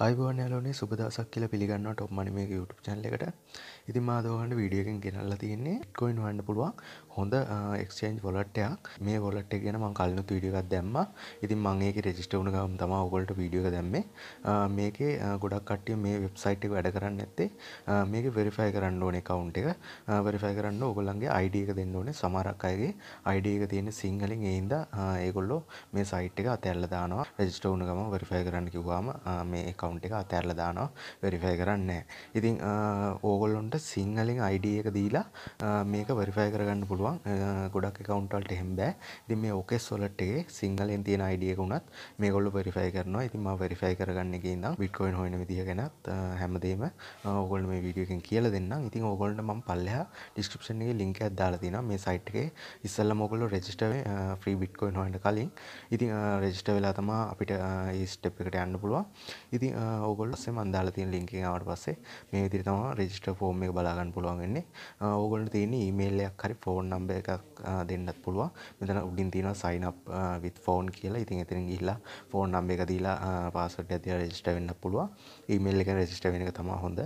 අයිබෝන් යාලෝනේ සුබ දවසක් කියලා පිළිගන්නවා ටොප් මනි මේක YouTube channel එකට. ඉතින් මම අද ඔයගොල්ලන්ට වීඩියෝ එකකින් ගෙනල්ලා තියෙන්නේ Bitcoin හොයන්න පුළුවන් හොඳ exchange wallet එකක්. මේ wallet එක ගැන මම කලිනුත් වීඩියෝ එකක් දැම්මා. ඉතින් මම ඒකේ register වුණ ගමන් තමයි ඔයගොල්ලන්ට වීඩියෝ එක දැම්මේ. මේකේ ගොඩක් කට්ටිය මේ website එක වැඩ කරන්නේ නැත්තේ මේක verify කරන්න ඕනේ account එක. verify කරන්න ඕගොල්ලන්ගේ ID එක දෙන්න ඕනේ. සමහරක් අයගේ ID එක තියෙන්නේ සිංහලෙන් ඒ හින්දා ඒගොල්ලෝ මේ site එක අතහැරලා දානවා. register වුණ ගමන් verify කරන්න කිව්වම මේ කකවන්් එක අතඇරල දානවා වෙරිෆය කරන්න ඉතිං ඕගොල්ලොන්ට සිංහලින් අයිඩ එක දීලා මේක වරිෆය කරගන්න පුළුවන් ගොඩක් කකවන්ටල්ට හෙම්බෑ ඉති මේ ඕකෙ සොලට්ගේ සිංහලෙන් තියෙන අයිඩියක වුණත් මේ ගොල්ල වෙරිෆය කරනවා ඉතින් වෙරිෆයි කරගන්න එක ඉන්න විට්කොයින් හොන දිගෙනත් හැමදේම ඔගොල් මේ විඩියකින් කියල දෙන්න ඉතින් ඕගොල්ට ම පල්ලහ ඩිස්ක්‍රපෂන් එක ලින්ක ඇදදාලතින මේ සයිට්ගේ ඉස්සල්ල මොගොල්ලො රෙජිස්ටව ්‍රී බිට්කොයින් හොට කලින් ඉතින් රෙජිස්ට වෙලා තමා අපිට ඒස්ටප් එකට යන්න පුළුවන් ඉතින් ඔගොල් සේ මන්දාල තින් ලිින්කිවට පස්සේ මේ විදිරි තම රෙජිස්ට ෆෝර්ම් එක බලාගන්න පුළුවන්ගන්නේ ඕගොලට තියෙන ඊමේල්ලයක් හරි ෆෝන් නම්බ එකක් දෙන්නත් පුළුවන් මෙතන උඩින් තියෙන සයිනප් විත් ෆෝන් කියලා ඉතින් එතන ගිල්ලා ෆෝන් නම්බ එක දීලා පාසට ඇති රෙජිස්ට වෙන්න පුළුව ඊමේල් එක රෙජිස්ට වෙන එක තම හොඳ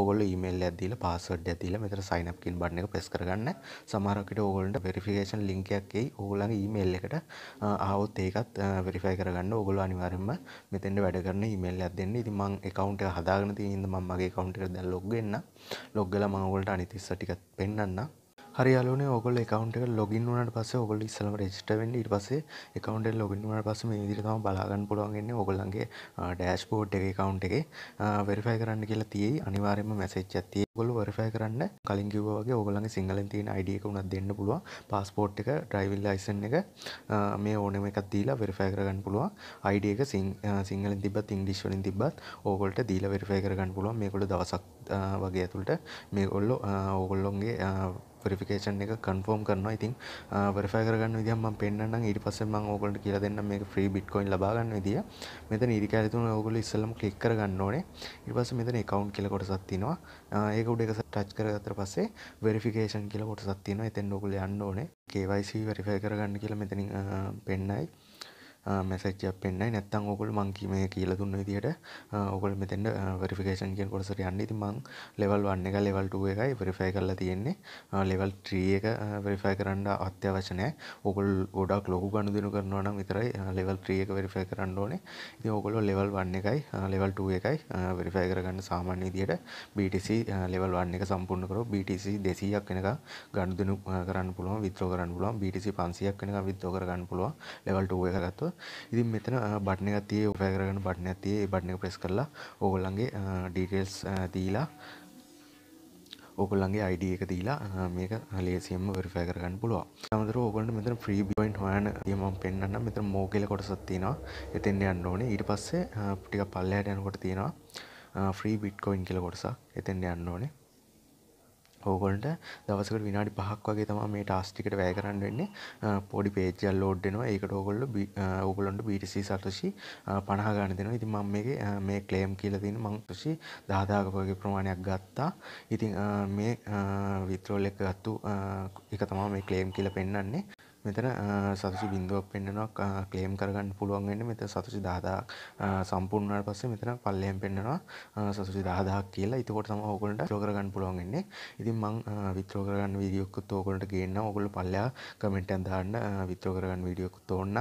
ඕගොල ඊමේල් ඇදීල පාසට ඇතිල මෙතර සයිනප්කින් බන්න එක පෙස් කරගන්න සමරකට ඕගොලට පෙරිෆිකේෂන් ලිංකයක්ගේ ඕගොලගේ ඊමේල් එකට ආවොත් ඒකත් වෙරිෆයි කරගන්න ඔගොල අනිවාරෙන්ම මෙතෙන්ට වැඩ කරන ඉමේල් ඇදන්න ගන්න ඉති මං එකකවන්ට හදාගන තියන්න මගේ කවන්ට දැල් ලොග්ගන්න ලොග්ගල මඟවලට අනිතිස්ස ටිකත් පෙන්න්න හරියාලන ඔගොල් එකකවන්ට ලොගින් වනට පස ඔගොල් ඉස්සලම රෙජිටවෙන් ඉට පසේ එකකවන්ට ලොගින් වනට පස මේ දිරිතම බලාගන්න පුළුවන්ගන්න ඔගොල්ලන්ගේ ඩෑස් පෝඩ් එක කවුන්් එකේ වෙරිෆයි කරන්න කියලා තියයි අනිවාරම මැසච් ඇතිය ගොල වරිෆයි කරන්න කලින් කිව්වගේ ඔගොලන් සිංහලෙන් තියෙන අයිඩියක උනත් දෙන්න පුළුව පස්පෝට් එක ඩ්‍රයිවිල් ලයිසන් එක මේ ඕනම එකක් දීලා වෙරිෆයි කරගන්න පුළුව අයිඩිය එක සිංහල තිබත් ඉංගලිස්වලින් තිබත් ඕගොල්ට දීල වෙරිෆයි කරගන්න පුළුව මේකොට දවසක් වගේ ඇතුළට මේ ඔල්ලො ඕගොල්ලොන්ගේ වෙරිෆිකේෂන් එක කන්ෆෝම් කරනවා ඉතින් වෙරිෆයි කරගන්න විදිහ මම පෙන්නන්නම් ඊට පස්සේ මම ඕගොල්ලන්ට කියලා දෙන්නම් මේක ෆ්‍රී බිට්කොයින් ලබා ගන්න විදිය. මෙතන ඊට කැලේ තුන ඕගොල්ලෝ ඉස්සෙල්ලම ක්ලික් කරගන්න ඕනේ. ඊට පස්සේ මෙතන account කියලා කොටසක් තියෙනවා. ඒක උඩ එක ටච් කරගත්තට පස්සේ වෙරිෆිකේෂන් කියලා කොටසක් තියෙනවා. එතෙන් ඕගොල්ලෝ යන්න ඕනේ. KYC වෙරිෆයි කරගන්න කියලා මෙතනින් පෙන්නයි. මැසජ්ජ පෙන්න්න නැත්තං ඔකොල් මංකිම කියල දුන්න විදිට ඔකොල් මෙතැන්න වරිෆිකේෂන් කියෙන් කොටසට යන්න ති මං ලෙවල් වන්න එක ලෙවල්ටුව එකයි පරිෆයි කරලා තියෙන්නේ ලෙවල් ට්‍රිය එක වරිෆයි කරන්න අත්‍යවශනය ඔකොල් ගොඩක් ලොකු ගණුදනු කරනවා නම් විතරයි ලෙවල් ට්‍රිය එක වරිෆයි කරන්න ඕනේ ඉති ඔකොලො ලෙවල් වන්න එකයි ලෙවල්ටුව එකයි වරිෆයි කරගන්න සාමාන්‍ය විදියට BTC ලෙවල් වන්න එක සම්පූර්ණ කරෝ BTC දෙසීයක් වෙනක ගණුදනු කරන්න පුළුවන් විත්‍රෝ කරන්න පුළුවන් BTC පන්සියක් වෙනක විත්‍රෝ කරගන්න පුළුවන් ලෙවල්ටුව එකගත්ව ඉතින් මෙතන බට්න එක තිය ඔපය කරගන්න බට්න ඇතිේ බට්න එක ප්‍රෙස් කරලා ඕගොල්ලන්ගේ ඩීටෙල්ස් දීලා ඔගොල්ලන්ගේ අයිඩ එක දීලා මේක ලේසියම වෙරිෆය කරගන්න පුළුව අමතර ඔගොලට මෙතන ්‍රී බයින්් හයන යම පෙන්න්න මෙතර මෝකෙල කොටසත් තියෙනවා එතෙන්න්න යන්න ඕනේ ඊට පස්සේ ටික පල්ලයට යනකොට තියෙනවා ෆ්‍රී බිට්කොයින් කෙල කොටසක් එතෙන්න්න යන්න ඕනේ ඕගොල්ට දවසකට විනාඩි පහක් වගේ තම මේ ටාස්ටිකට වැය කරන්න වෙන්නේ පොඩි පේජල් ලෝඩ්නවා ඒකට ඕගොල්ල ඔගොලොන්ට බිටසි සතුෂි පනහගන්න දෙෙන ඉතින් මං මේ මේ කලේම් කියලතින් මංතුෂි දහදාකපගේ ප්‍රමාණයක් ගත්තා ඉතින් මේ විත්‍රෝල් එක ගත්තු එක තමා මේ කලේම් කියල පෙන්න්නන්නේ මෙතන සතුසි බින්දුවක් පෙන්න්නනවා කලේම් කරගන්න පුළුවන් වෙන්න මෙත සතුසි දාදාක් සම්පූර්ණට පස්සේ මෙතන පල්ලයම් පෙන්න්නනවා සතුසි දාදාක් කියලා ඉතකොට තම ඕකොලට චෝකරගන්න පුළුවන් වෙන්නේ ඉතින් මං විත්‍රෝ කරගන්න විඩියෝකුත් ඕකොලට ගේන්න ඔකොල පල්ලයා කමෙන්ටන් දාන්න විත්‍රෝ කරගන්න විඩියෝකුත් ඕන්න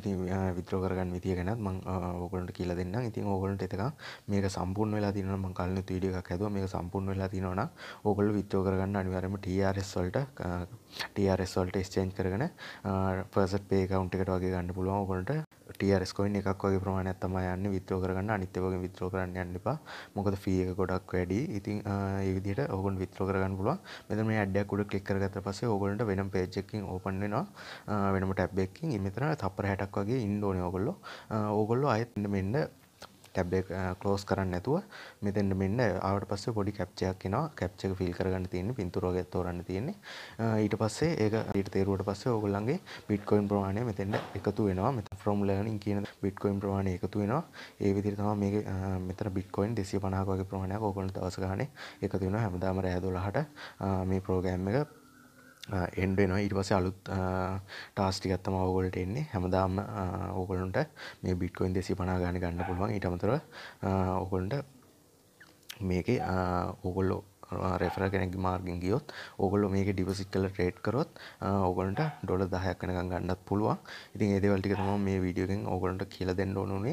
ඉතින් විත්‍රෝ කරගන්න විදිය ගැනත් මං ඕකොලට කියලා දෙන්න ඉතින් ඕකොලට එතක මේක සම්පූර්ණ වෙලා තින ම කල්න්න විඩිය එකක් හැද මේ සම්පූර්ණ වෙලා තිනවන ඕකොල විත්‍රෝ කරගන්න අනිවරම ටRSල්ට ටRSල්ට ස්චේන් කරගන පර්සට පේ කවුන්ට එකට වගේ ගන්න පුළුවන් ඔකොලට ටරස්කොයින් එකක් වගේ ප්‍රමාණයක් තම යන්න විතරෝ කරන්න අනිත්‍යවගේ විතරෝ කරන්න යන්න එපා මොකද ෆියක ගොඩක් වැඩි ඉතින් ඒවිදිට ඔගුන් විතරෝ කරගන්න පුළුවන් මෙතන මේ ඇඩ්ඩයක් උඩ ක්ලික් කරගත්ත පස්සේ ඔයගොල්ලන්ට වෙනම page එකකින් open වෙනවා වෙනම tab එකකින් ඉතින් මෙතන තප්පර 60ක් වගේ ඉන්න ඕනේ ඔයගොල්ලෝ ඕගොල්ලෝ ආයෙත් මෙන්න ටැබ් එක ක්ලෝස් කරන්න නැතුව මෙතෙන්ට මෙන්න ආවට පස්සේ පොඩි කැප්චයක් එනවා කැප්ච එක ෆිල් කරගන්න තියෙන්නේ පින්තූර වගේ තෝරන්න තියෙන්නේ ඊට පස්සේ ඒක ඊට තේරුවට පස්සේ ඕගොල්ලන්ගේ බිට්කොයින් ප්‍රමාණය මෙතෙන්ට එකතු වෙනවා මෙතන ෆෝමුලා එකකින් කියන බිට්කොයින් ප්‍රමාණය එකතු වෙනවා ඒ විදිහට තමයි මේක මෙතන බිට්කොයින් 250ක වගේ ප්‍රමාණයක් ඕගොල්ලෝ දවස ගානේ එකතු වෙනවා හැමදාම රෑ 12ට මේ ප්‍රෝග්‍රෑම් එක එන්ඩෙනවා ඉට පස අලුත් ටාස්ටිකත්තම ඔවගොලට එන්නේ හැමදාම ඕගලන්ට මේ බිට්කොයින් දෙසි පනාගාන ගන්න පුළුවන් ඉටමතර ඔකොලට මේක ඕගොල්ලෝ රෙෆර කෙනෙක් මාර්ගෙන් ගියොත් ඔගොල්ලො මේක ඩිපසිට් කල ට්‍රේට් කරොත් ඔගොලට ඩොල දහයක් කනක ගන්නත් පුළුවන් ඉතින් ඒදවල්ටික තම මේ වීඩියෝගෙන් ඔගොලට කියල දෙන්න ඕනුනේ